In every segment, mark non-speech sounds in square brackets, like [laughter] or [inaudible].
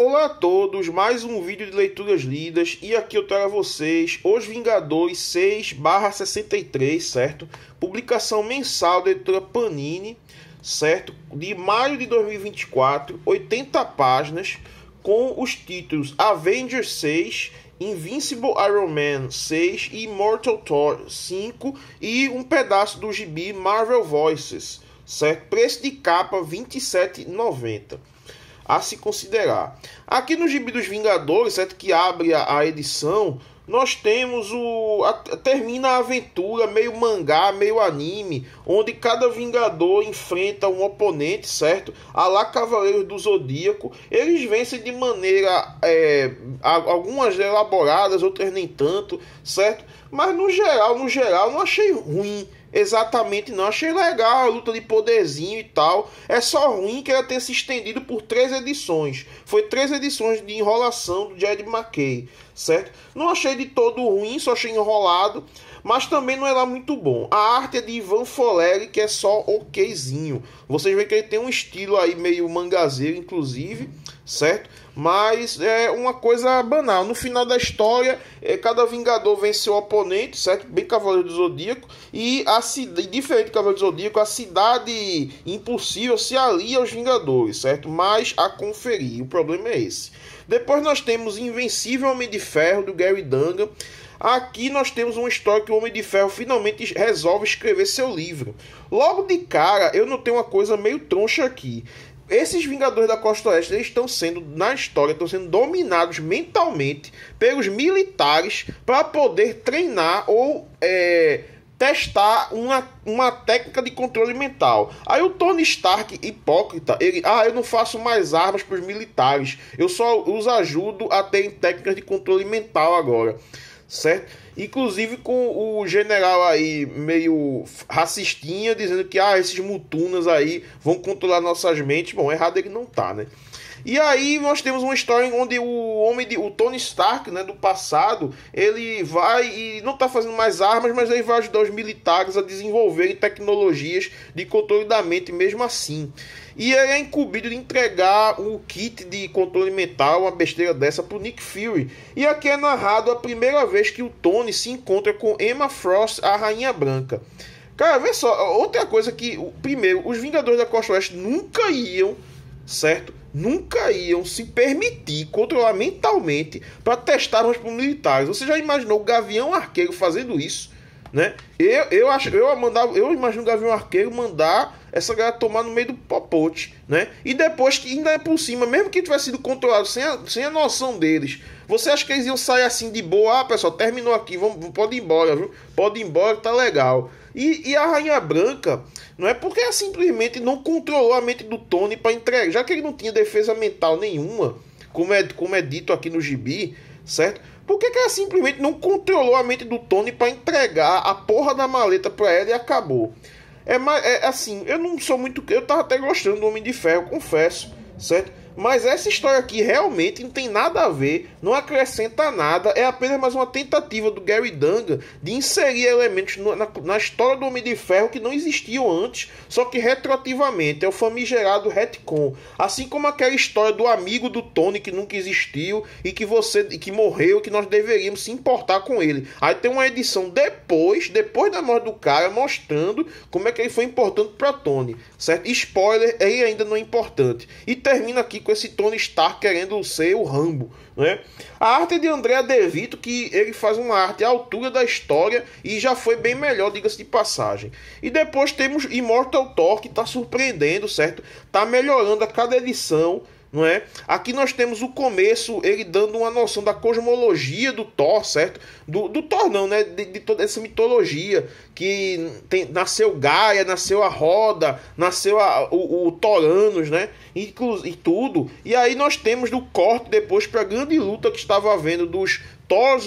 Olá a todos, mais um vídeo de leituras lidas e aqui eu trago a vocês Os Vingadores 6 63, certo? Publicação mensal da editora Panini, certo? De maio de 2024, 80 páginas com os títulos Avengers 6, Invincible Iron Man 6 e Mortal Thor 5 e um pedaço do gibi Marvel Voices, certo? Preço de capa R$ 27,90 a se considerar. Aqui no Gibi dos Vingadores, certo? que abre a, a edição, nós temos o. A, termina a aventura meio mangá, meio anime, onde cada Vingador enfrenta um oponente, certo? A lá Cavaleiros do Zodíaco. Eles vencem de maneira. É, algumas elaboradas, outras nem tanto, certo? Mas no geral, no geral, não achei ruim exatamente não. Achei legal a luta de poderzinho e tal. É só ruim que ela tenha se estendido por três edições. Foi três edições de enrolação do Jed McKay, certo? Não achei de todo ruim, só achei enrolado. Mas também não era é muito bom. A arte é de Ivan Foleri, que é só okzinho. Vocês veem que ele tem um estilo aí meio mangazeiro, inclusive certo? Mas é uma coisa banal. No final da história, é, cada Vingador venceu o oponente, certo? Bem Cavaleiro do Zodíaco. E, a, diferente do Cavaleiro do Zodíaco, a cidade impossível se alia aos Vingadores, certo? Mas a conferir. O problema é esse. Depois nós temos Invencível Homem de Ferro, do Gary Dungan. Aqui nós temos uma história que o Homem de Ferro finalmente resolve escrever seu livro. Logo de cara, eu não tenho uma coisa meio troncha aqui esses Vingadores da Costa Oeste eles estão sendo, na história, estão sendo dominados mentalmente pelos militares para poder treinar ou é, testar uma, uma técnica de controle mental. Aí o Tony Stark, hipócrita, ele, ah, eu não faço mais armas para os militares, eu só os ajudo a terem técnicas de controle mental agora certo? Inclusive com o general aí meio racistinha dizendo que ah, esses mutunas aí vão controlar nossas mentes. Bom, errado ele é não tá, né? E aí nós temos uma história onde o homem de, o Tony Stark, né, do passado, ele vai e não tá fazendo mais armas, mas ele vai ajudar os militares a desenvolverem tecnologias de controle da mente mesmo assim. E ele é incumbido de entregar o kit de controle mental, uma besteira dessa, pro Nick Fury. E aqui é narrado a primeira vez que o Tony se encontra com Emma Frost, a Rainha Branca. Cara, vê só, outra coisa que, primeiro, os Vingadores da Costa Oeste nunca iam, certo? Nunca iam se permitir controlar mentalmente para testar armas para militares. Você já imaginou o Gavião Arqueiro fazendo isso? Né? Eu, eu acho, eu mandava, eu imagino o Gavião Arqueiro mandar essa galera tomar no meio do popote, né? E depois que ainda por cima, mesmo que tivesse sido controlado sem a, sem a noção deles, você acha que eles iam sair assim de boa? Ah, pessoal, terminou aqui, vamos, pode ir embora, viu? Pode ir embora, tá legal. E, e a Rainha Branca, não é porque ela simplesmente não controlou a mente do Tony para entregar, já que ele não tinha defesa mental nenhuma, como é, como é dito aqui no gibi, certo? Por que, que ela simplesmente não controlou a mente do Tony para entregar a porra da maleta pra ela e acabou? É, é assim, eu não sou muito. Eu tava até gostando do Homem de Ferro, confesso, certo? Mas essa história aqui realmente não tem nada a ver, não acrescenta nada, é apenas mais uma tentativa do Gary Danga de inserir elementos no, na, na, história do Homem de Ferro que não existiam antes, só que retroativamente, é o famigerado retcon. Assim como aquela história do amigo do Tony que nunca existiu e que você que morreu, que nós deveríamos se importar com ele. Aí tem uma edição depois, depois da morte do cara, mostrando como é que ele foi importante para Tony, certo? Spoiler, ele ainda não é importante. E termina aqui com esse Tony Stark querendo ser o Rambo, né? A arte de Andrea De Vito, que ele faz uma arte à altura da história e já foi bem melhor, diga-se de passagem. E depois temos Immortal Thor, que está surpreendendo, certo? Tá melhorando a cada edição não é? Aqui nós temos o começo, ele dando uma noção da cosmologia do Thor, certo? Do, do Thor não, né? De, de, toda essa mitologia que tem, nasceu Gaia, nasceu a Roda, nasceu a, o, o né? Inclu, e tudo. E aí nós temos do corte depois para a grande luta que estava havendo dos Thor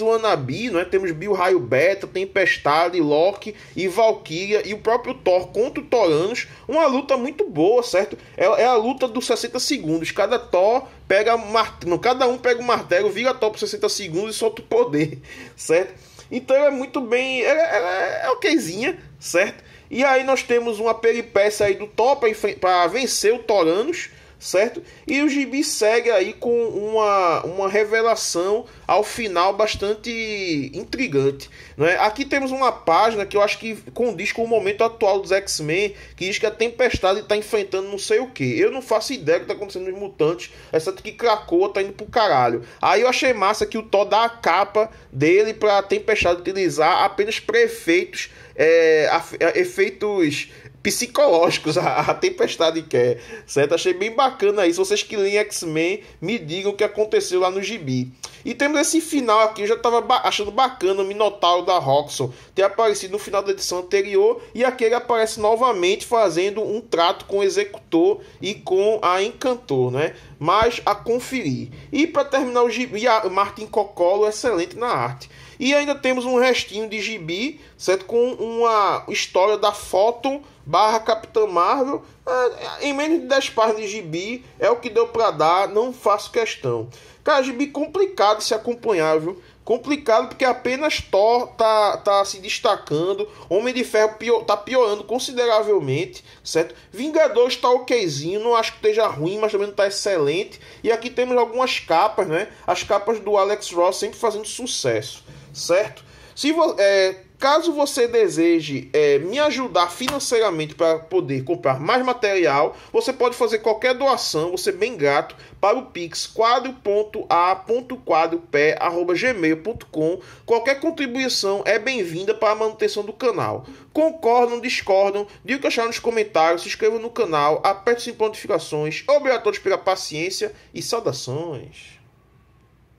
não é? temos Bill Raio Beta, Tempestade, Loki e Valkyria e o próprio Thor contra o Thoranos. Uma luta muito boa, certo? É, é a luta dos 60 segundos. Cada Thor pega martelo, cada um pega o um martelo, vira Thor por 60 segundos e solta o poder, [laughs] certo? Então é muito bem. Ela, ela é okzinha, certo? E aí nós temos uma peripécia aí do Thor para vencer o Thoranos certo? E o Gibi segue aí com uma, uma revelação ao final bastante intrigante. Né? Aqui temos uma página que eu acho que condiz com o momento atual dos X-Men, que diz que a tempestade está enfrentando não sei o que. Eu não faço ideia do que está acontecendo nos mutantes, exceto que Krakoa está indo pro caralho. Aí eu achei massa que o Thor dá a capa dele para a tempestade utilizar apenas prefeitos, é, é efeitos psicológicos [laughs] a, a tempestade quer, é, certo? Achei bem bacana isso. Vocês que leem X-Men, me digam o que aconteceu lá no gibi. E temos esse final aqui, eu já estava ba achando bacana o Minotauro da Roxxon ter aparecido no final da edição anterior e aqui ele aparece novamente fazendo um trato com o executor e com a encantor, né? Mas a conferir. E para terminar o gibi, a Martin Cocolo excelente na arte. E ainda temos um restinho de gibi, certo? Com uma história da Photon barra Capitão Marvel, é, é, em menos de 10 páginas de gibi, é o que deu para dar, não faço questão. Cara, gibi complicado de se acompanhar, viu? Complicado porque apenas Thor tá, tá se destacando, Homem de Ferro pior, tá piorando consideravelmente, certo? Vingador está okzinho, não acho que esteja ruim, mas também não tá excelente. E aqui temos algumas capas, né? As capas do Alex Ross sempre fazendo sucesso, certo? Se você. É, Caso você deseje é, me ajudar financeiramente para poder comprar mais material, você pode fazer qualquer doação, você é bem grato, para o pix quadro.a.quadropé.gmail.com. Qualquer contribuição é bem-vinda para a manutenção do canal. Concordam, discordam, diga o que acharam nos comentários, se inscrevam no canal, aperte as notificações. Obrigado a todos pela paciência e saudações.